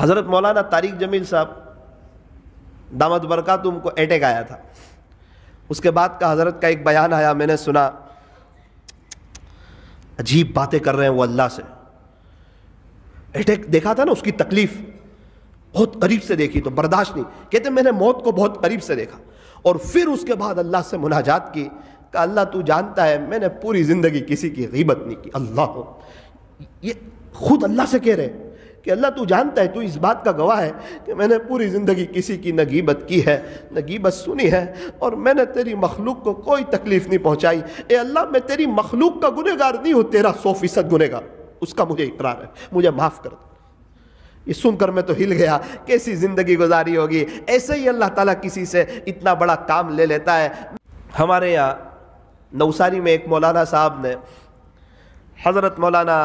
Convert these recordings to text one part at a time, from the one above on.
हज़रत मौलाना तारिक जमील साहब दामद बरका तुम को अटैक आया था उसके बाद का हज़रत का एक बयान आया मैंने सुना अजीब बातें कर रहे हैं वो अल्लाह से अटैक देखा था ना उसकी तकलीफ़ बहुत करीब से देखी तो बर्दाश्त नहीं कहते मैंने मौत को बहुत करीब से देखा और फिर उसके बाद अल्लाह से मुनाजात की कहा अल्लाह तू जानता है मैंने पूरी ज़िंदगी किसी की गीबत नहीं की अल्लाह ये खुद अल्लाह से कह रहे हैं कि अल्लाह तू जानता है तू इस बात का गवाह है कि मैंने पूरी ज़िंदगी किसी की नगीबत की है नगीबत सुनी है और मैंने तेरी मखलूक को कोई तकलीफ़ नहीं पहुँचाई ए अल्लाह मैं तेरी मखलूक का गुनहगार नहीं हूँ तेरा सौ फीसद गुनहगार उसका मुझे इकरार है मुझे माफ़ कर दो ये सुनकर मैं तो हिल गया कैसी ज़िंदगी गुजारी होगी ऐसे ही अल्लाह ताला किसी से इतना बड़ा काम ले लेता है हमारे यहाँ नवसारी में एक मौलाना साहब ने हज़रत मौलाना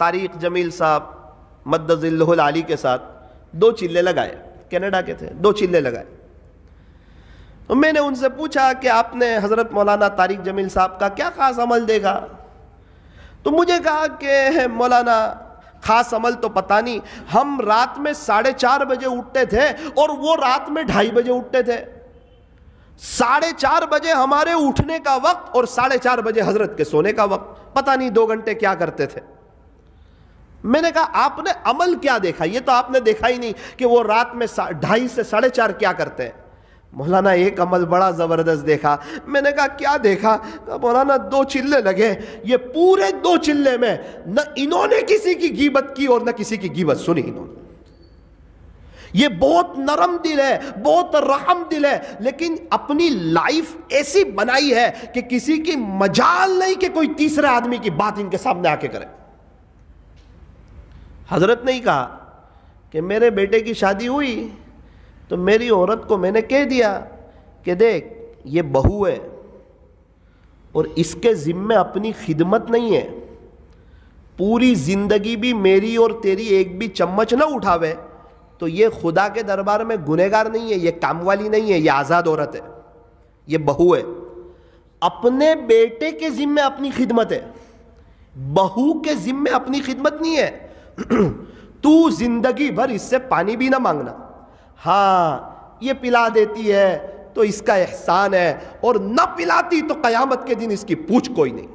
तारिक जमील साहब मद्दजिल्लहुल आली के साथ दो चिल्ले लगाए कनाडा के थे दो चिल्ले लगाए तो मैंने उनसे पूछा कि आपने हज़रत मौलाना तारिक जमील साहब का क्या ख़ास अमल देखा तो मुझे कहा कि मौलाना खास अमल तो पता नहीं हम रात में साढ़े चार बजे उठते थे और वो रात में ढाई बजे उठते थे साढ़े चार बजे हमारे उठने का वक्त और साढ़े चार बजे हजरत के सोने का वक्त पता नहीं दो घंटे क्या करते थे मैंने कहा आपने अमल क्या देखा ये तो आपने देखा ही नहीं कि वो रात में ढाई से साढ़े चार क्या करते हैं मौलाना एक अमल बड़ा ज़बरदस्त देखा मैंने कहा क्या देखा मौलाना दो चिल्ले लगे ये पूरे दो चिल्ले में न इन्होंने किसी की गीबत की और न किसी की गीबत सुनी इन्होंने ये बहुत नरम दिल है बहुत रहम दिल है लेकिन अपनी लाइफ ऐसी बनाई है कि किसी की मजाल नहीं कि कोई तीसरे आदमी की बात इनके सामने आके करे हज़रत ने ही कहा कि मेरे बेटे की शादी हुई तो मेरी औरत को मैंने कह दिया कि देख ये बहू है और इसके ज़िम्मे अपनी खिदमत नहीं है पूरी ज़िंदगी भी मेरी और तेरी एक भी चम्मच ना उठावे तो ये खुदा के दरबार में गुनहगार नहीं है ये काम वाली नहीं है ये आज़ाद औरत है ये बहू है अपने बेटे के ज़िम्मे अपनी खिदमत है बहू के ज़िम्मे अपनी खिदमत नहीं है तू जिंदगी भर इससे पानी भी ना मांगना हाँ ये पिला देती है तो इसका एहसान है और न पिलाती तो कयामत के दिन इसकी पूछ कोई नहीं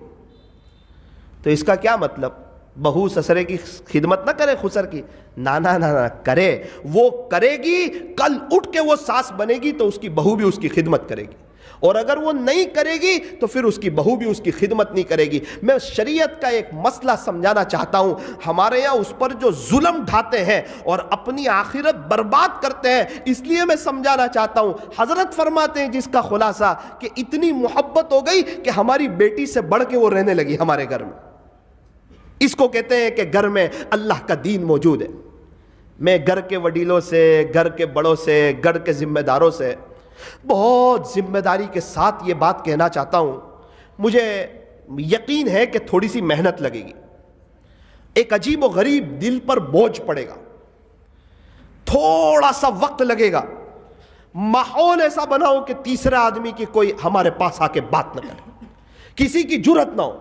तो इसका क्या मतलब बहू ससरे की खिदमत ना करे खुसर की ना ना ना ना करे वो करेगी कल उठ के वो सास बनेगी तो उसकी बहू भी उसकी खिदमत करेगी और अगर वो नहीं करेगी तो फिर उसकी बहू भी उसकी खिदमत नहीं करेगी मैं शरीयत का एक मसला समझाना चाहता हूं हमारे यहां उस पर जो जुल्म ढाते हैं और अपनी आखिरत बर्बाद करते हैं इसलिए मैं समझाना चाहता हूं हज़रत फरमाते हैं जिसका खुलासा कि इतनी मोहब्बत हो गई कि हमारी बेटी से बढ़ के वो रहने लगी हमारे घर में इसको कहते हैं कि घर में अल्लाह का दीन मौजूद है मैं घर के वडीलों से घर के बड़ों से घर के ज़िम्मेदारों से बहुत ज़िम्मेदारी के साथ ये बात कहना चाहता हूं मुझे यकीन है कि थोड़ी सी मेहनत लगेगी एक अजीब व गरीब दिल पर बोझ पड़ेगा थोड़ा सा वक्त लगेगा माहौल ऐसा बनाओ कि तीसरे आदमी की कोई हमारे पास आके बात न करे किसी की जुरत ना हो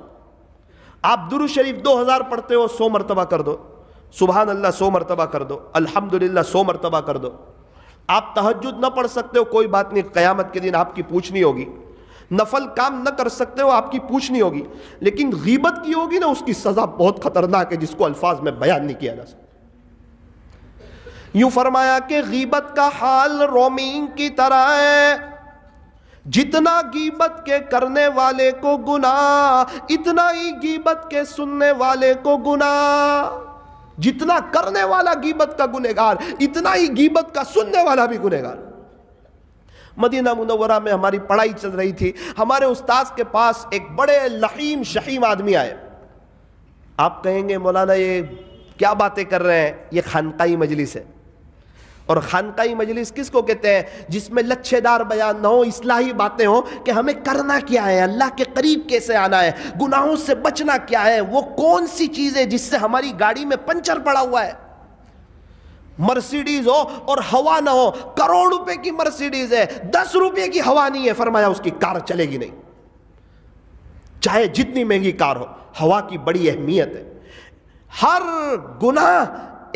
आप दुरु शरीफ दो हज़ार पढ़ते हो सो मरतबा कर दो सुबहान अल्लाह सो मरतबा कर दो अल्हम्दुलिल्लाह सो मरतबा कर दो आप तहजद ना पढ़ सकते हो कोई बात नहीं क़यामत के दिन आपकी पूछनी होगी नफल काम न कर सकते हो आपकी पूछनी होगी लेकिन गीबत की होगी ना उसकी सज़ा बहुत ख़तरनाक है जिसको अल्फाज में बयान नहीं किया जा सकता यूं फरमाया कि गीबत का हाल रोमिंग की तरह है जितना गीबत के करने वाले को गुना इतना ही गीबत के सुनने वाले को गुनाह जितना करने वाला गीबत का गुनहगार इतना ही गीबत का सुनने वाला भी गुनहगार मदीना मुनवरा में हमारी पढ़ाई चल रही थी हमारे उस्ताद के पास एक बड़े लहीम शहीम आदमी आए आप कहेंगे मौलाना ये क्या बातें कर रहे हैं ये खानकाई मजलिस है और खानकाई मजलिस किसको कहते हैं जिसमें लच्छेदार बयान ना हो इसलाही बातें हो कि हमें करना क्या है अल्लाह के करीब कैसे आना है गुनाहों से बचना क्या है वो कौन सी चीज़ है जिससे हमारी गाड़ी में पंचर पड़ा हुआ है मर्सिडीज हो और हवा ना हो करोड़ रुपए की मर्सिडीज है दस रुपए की हवा नहीं है फरमाया उसकी कार चलेगी नहीं चाहे जितनी महंगी कार हो हवा की बड़ी अहमियत है हर गुनाह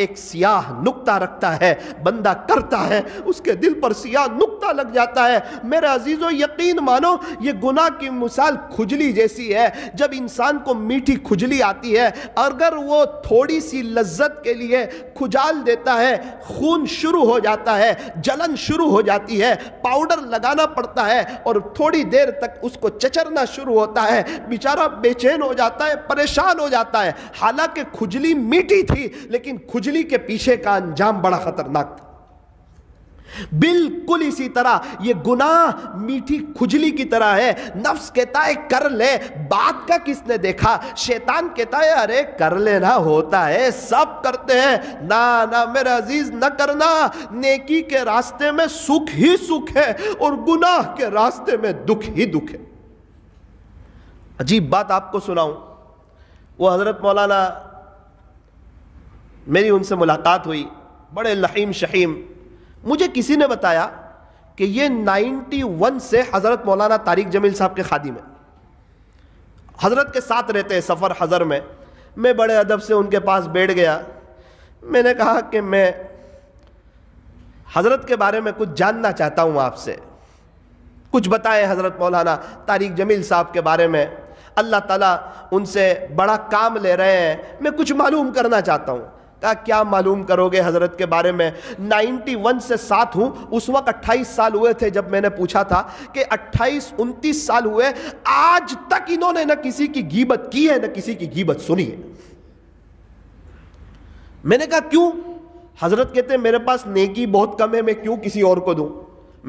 एक सियाह नुक्ता रखता है बंदा करता है उसके दिल पर सियाह नुक्ता लग जाता है मेरे अजीज़ो यकीन मानो ये गुनाह की मिसाल खुजली जैसी है जब इंसान को मीठी खुजली आती है अगर वो थोड़ी सी लज्जत के लिए खुजाल देता है खून शुरू हो जाता है जलन शुरू हो जाती है पाउडर लगाना पड़ता है और थोड़ी देर तक उसको चचरना शुरू होता है बेचारा बेचैन हो जाता है परेशान हो जाता है हालांकि खुजली मीठी थी लेकिन खुजली खुजली के पीछे का अंजाम बड़ा खतरनाक था बिल्कुल इसी तरह ये गुनाह मीठी खुजली की तरह है नफ्स कहता है कर ले बात का किसने देखा शैतान कहता है अरे कर लेना होता है सब करते हैं ना ना मेरे अजीज न करना नेकी के रास्ते में सुख ही सुख है और गुनाह के रास्ते में दुख ही दुख है अजीब बात आपको सुनाऊं वो हज़रत मौलाना मेरी उनसे मुलाकात हुई बड़े लहीम शहीम मुझे किसी ने बताया कि ये 91 से हज़रत मौलाना तारिक जमील साहब के खादी में हज़रत के साथ रहते हैं सफ़र हज़र में मैं बड़े अदब से उनके पास बैठ गया मैंने कहा कि मैं हज़रत के बारे में कुछ जानना चाहता हूँ आपसे कुछ बताएं हज़रत मौलाना तारिक जमील साहब के बारे में अल्लाह ताला उनसे बड़ा काम ले रहे हैं मैं कुछ मालूम करना चाहता हूँ का क्या मालूम करोगे हज़रत के बारे में 91 से साथ हूं उस वक्त 28 साल हुए थे जब मैंने पूछा था कि 28 उनतीस साल हुए आज तक इन्होंने ना किसी की गीबत की है ना किसी की गीबत सुनी है मैंने कहा क्यों हज़रत कहते हैं मेरे पास नेकी बहुत कम है मैं क्यों किसी और को दूँ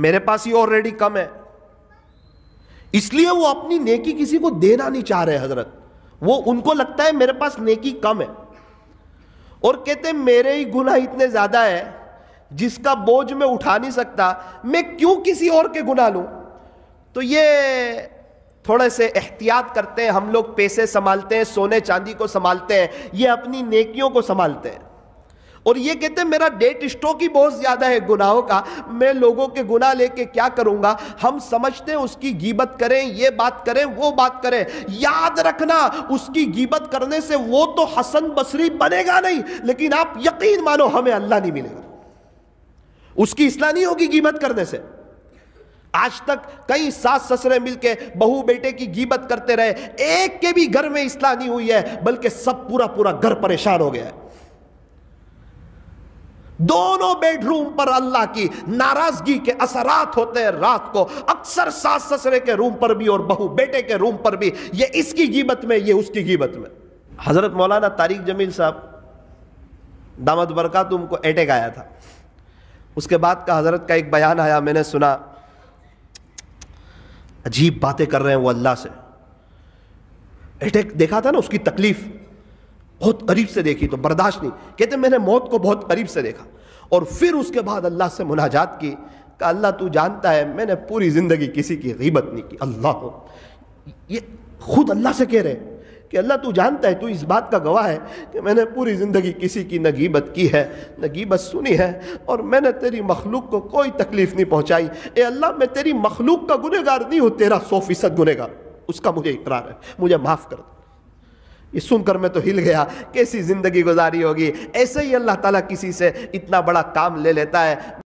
मेरे पास ही ऑलरेडी कम है इसलिए वो अपनी नेकी किसी को देना नहीं चाह रहे हज़रत वो उनको लगता है मेरे पास नेकी कम है और कहते मेरे ही गुनाह इतने ज़्यादा है जिसका बोझ मैं उठा नहीं सकता मैं क्यों किसी और के गुनाह लूँ तो ये थोड़े से एहतियात करते हैं हम लोग पैसे संभालते हैं सोने चांदी को संभालते हैं ये अपनी नेकियों को संभालते हैं और ये कहते हैं मेरा डेट स्टॉक ही बहुत ज़्यादा है गुनाहों का मैं लोगों के गुनाह लेके क्या करूंगा हम समझते हैं उसकी गीबत करें ये बात करें वो बात करें याद रखना उसकी गीबत करने से वो तो हसन बसरी बनेगा नहीं लेकिन आप यकीन मानो हमें अल्लाह नहीं मिलेगा उसकी इसलाह नहीं होगी गीबत करने से आज तक कई सास ससुरे मिलके बहू बेटे की गीबत करते रहे एक के भी घर में इसलाह नहीं हुई है बल्कि सब पूरा पूरा घर परेशान हो गया है दोनों बेडरूम पर अल्लाह की नाराजगी के असरात होते हैं रात को अक्सर सास ससरे के रूम पर भी और बहू बेटे के रूम पर भी ये इसकी गिबत में ये उसकी गिबत में हज़रत मौलाना तारिक जमील साहब दामद तुम को एटेक आया था उसके बाद का हज़रत का एक बयान आया मैंने सुना अजीब बातें कर रहे हैं वो अल्लाह से अटैक देखा था ना उसकी तकलीफ़ बहुत करीब से देखी तो बर्दाश्त नहीं कहते मैंने मौत को बहुत करीब से देखा और फिर उसके बाद अल्लाह से मुनाजात की कहा अल्लाह तू जानता है मैंने पूरी ज़िंदगी किसी की गीबत नहीं की अल्लाह हो ये खुद अल्लाह से कह रहे हैं कि अल्लाह तू जानता है तू इस बात का गवाह है कि मैंने पूरी ज़िंदगी किसी की नगीबत की है नगीबत सुनी है और मैंने तेरी मखलूक को कोई तकलीफ़ नहीं पहुँचाई ए अल्लाह मैं तेरी मखलूक का गुनहगार नहीं हूँ तेरा सौ फ़ीसद गुनहगार उसका मुझे इकरार है मुझे माफ़ कर दो ये सुनकर मैं तो हिल गया कैसी ज़िंदगी गुजारी होगी ऐसे ही अल्लाह ताला किसी से इतना बड़ा काम ले लेता है